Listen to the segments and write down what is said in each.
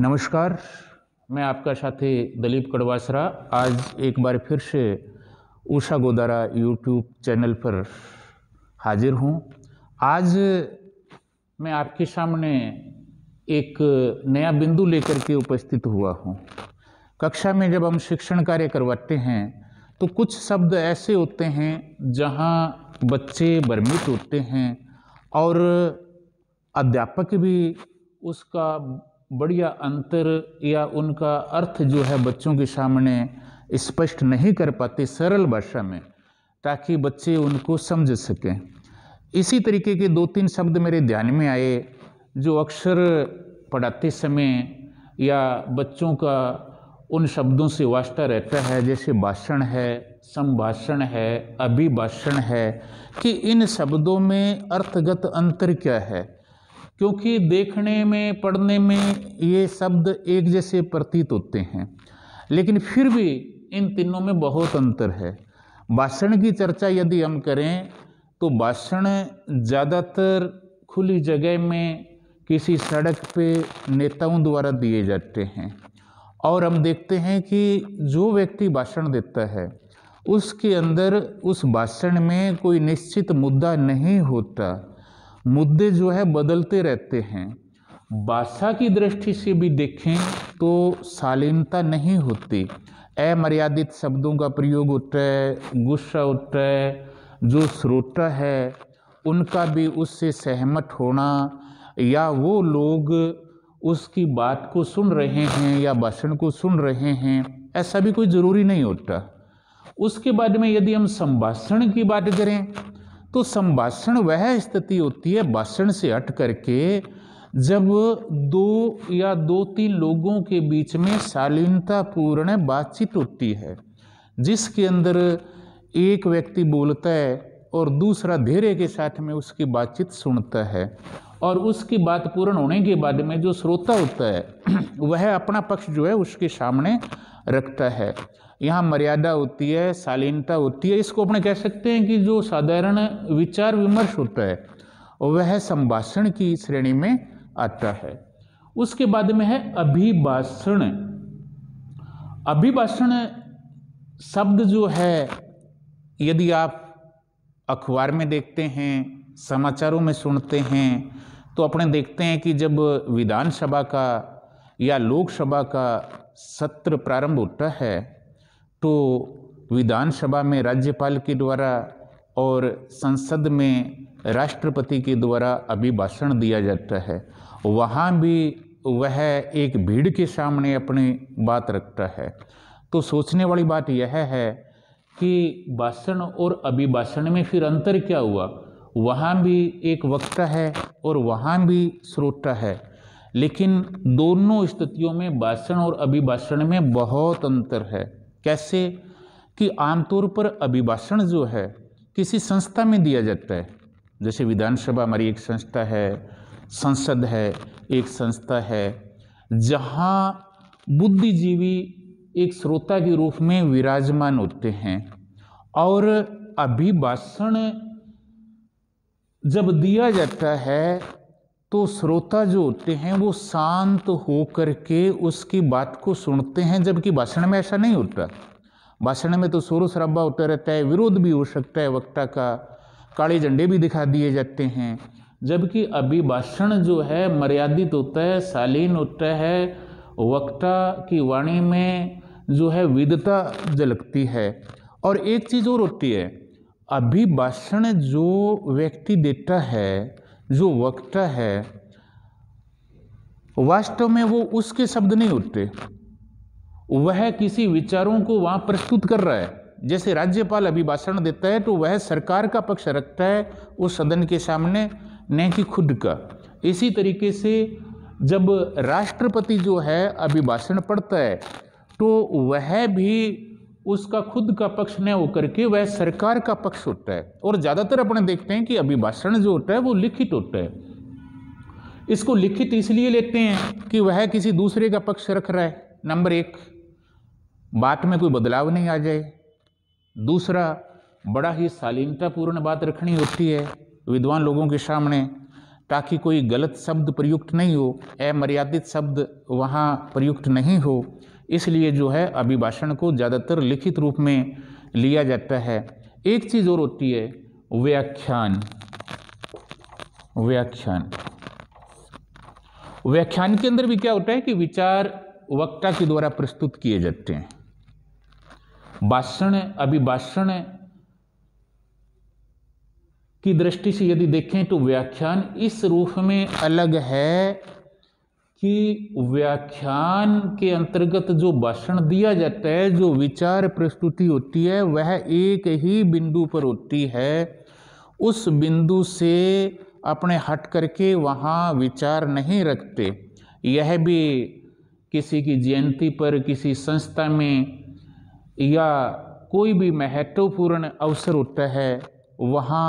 नमस्कार मैं आपका साथी दलीप कड़वासरा आज एक बार फिर से उषा गोदारा यूट्यूब चैनल पर हाजिर हूँ आज मैं आपके सामने एक नया बिंदु लेकर के उपस्थित हुआ हूँ कक्षा में जब हम शिक्षण कार्य करवाते हैं तो कुछ शब्द ऐसे होते हैं जहाँ बच्चे भ्रमित होते हैं और अध्यापक भी उसका बढ़िया अंतर या उनका अर्थ जो है बच्चों के सामने स्पष्ट नहीं कर पाते सरल भाषा में ताकि बच्चे उनको समझ सकें इसी तरीके के दो तीन शब्द मेरे ध्यान में आए जो अक्सर पढ़ाते समय या बच्चों का उन शब्दों से वास्ता रहता है जैसे भाषण है संभाषण है अभिभाषण है कि इन शब्दों में अर्थगत अंतर क्या है क्योंकि देखने में पढ़ने में ये शब्द एक जैसे प्रतीत होते हैं लेकिन फिर भी इन तीनों में बहुत अंतर है भाषण की चर्चा यदि हम करें तो भाषण ज़्यादातर खुली जगह में किसी सड़क पे नेताओं द्वारा दिए जाते हैं और हम देखते हैं कि जो व्यक्ति भाषण देता है उसके अंदर उस भाषण में कोई निश्चित मुद्दा नहीं होता मुद्दे जो है बदलते रहते हैं भाषा की दृष्टि से भी देखें तो शालीनता नहीं होती अमर्यादित शब्दों का प्रयोग होता है गुस्सा होता है जो श्रोता है उनका भी उससे सहमत होना या वो लोग उसकी बात को सुन रहे हैं या भाषण को सुन रहे हैं ऐसा भी कोई ज़रूरी नहीं होता उसके बाद में यदि हम संभाषण की बात करें तो संभाषण वह स्थिति होती है भाषण से हट करके जब दो या दो तीन लोगों के बीच में शालीनतापूर्ण बातचीत होती है जिसके अंदर एक व्यक्ति बोलता है और दूसरा धैर्य के साथ में उसकी बातचीत सुनता है और उसकी बात पूर्ण होने के बाद में जो श्रोता होता है वह अपना पक्ष जो है उसके सामने रखता है यहाँ मर्यादा होती है शालीनता होती है इसको अपने कह सकते हैं कि जो साधारण विचार विमर्श होता है वह संभाषण की श्रेणी में आता है उसके बाद में है अभिभाषण अभिभाषण शब्द जो है यदि आप अखबार में देखते हैं समाचारों में सुनते हैं तो अपने देखते हैं कि जब विधानसभा का या लोकसभा का सत्र प्रारंभ होता है तो विधानसभा में राज्यपाल के द्वारा और संसद में राष्ट्रपति के द्वारा अभिभाषण दिया जाता है वहाँ भी वह एक भीड़ के सामने अपनी बात रखता है तो सोचने वाली बात यह है कि भाषण और अभिभाषण में फिर अंतर क्या हुआ वहाँ भी एक वक्ता है और वहाँ भी श्रोता है लेकिन दोनों स्थितियों में भाषण और अभिभाषण में बहुत अंतर है कैसे कि आमतौर पर अभिभाषण जो है किसी संस्था में दिया जाता है जैसे विधानसभा हमारी एक संस्था है संसद है एक संस्था है जहाँ बुद्धिजीवी एक श्रोता के रूप में विराजमान होते हैं और अभिभाषण जब दिया जाता है तो श्रोता जो होते हैं वो शांत होकर के उसकी बात को सुनते हैं जबकि भाषण में ऐसा नहीं होता भाषण में तो शोर शराबा होता रहता है विरोध भी हो सकता है वक्ता का काले झंडे भी दिखा दिए जाते हैं जबकि अभी भाषण जो है मर्यादित होता है शालीन होता है वक्ता की वाणी में जो है विधता झलकती है और एक चीज़ और होती है अभिभाषण जो व्यक्ति देता है जो वक्ता है वास्तव में वो उसके शब्द नहीं उठते वह किसी विचारों को वहां प्रस्तुत कर रहा है जैसे राज्यपाल अभिभाषण देता है तो वह सरकार का पक्ष रखता है उस सदन के सामने न कि खुद का इसी तरीके से जब राष्ट्रपति जो है अभिभाषण पढ़ता है तो वह भी उसका खुद का पक्ष न होकर के वह सरकार का पक्ष होता है और ज़्यादातर अपने देखते हैं कि अभिभाषण जो होता है वो लिखित होता है इसको लिखित इसलिए लेते हैं कि वह किसी दूसरे का पक्ष रख रहा है नंबर एक बात में कोई बदलाव नहीं आ जाए दूसरा बड़ा ही शालीनतापूर्ण बात रखनी होती है विद्वान लोगों के सामने ताकि कोई गलत शब्द प्रयुक्त नहीं हो अमर्यादित शब्द वहाँ प्रयुक्त नहीं हो इसलिए जो है अभिभाषण को ज़्यादातर लिखित रूप में लिया जाता है एक चीज़ और होती है व्याख्यान व्याख्यान व्याख्यान के अंदर भी क्या होता है कि विचार वक्ता के द्वारा प्रस्तुत किए जाते हैं भाषण अभिभाषण की दृष्टि से यदि देखें तो व्याख्यान इस रूप में अलग है कि व्याख्यान के अंतर्गत जो भाषण दिया जाता है जो विचार प्रस्तुति होती है वह एक ही बिंदु पर होती है उस बिंदु से अपने हट करके वहाँ विचार नहीं रखते यह भी किसी की जयंती पर किसी संस्था में या कोई भी महत्वपूर्ण अवसर होता है वहाँ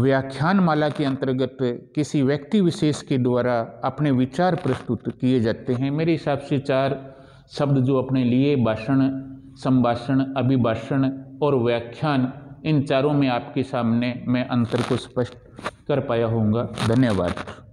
व्याख्यान माला के अंतर्गत किसी व्यक्ति विशेष के द्वारा अपने विचार प्रस्तुत किए जाते हैं मेरे हिसाब से चार शब्द जो अपने लिए भाषण संभाषण अभिभाषण और व्याख्यान इन चारों में आपके सामने मैं अंतर को स्पष्ट कर पाया होऊंगा धन्यवाद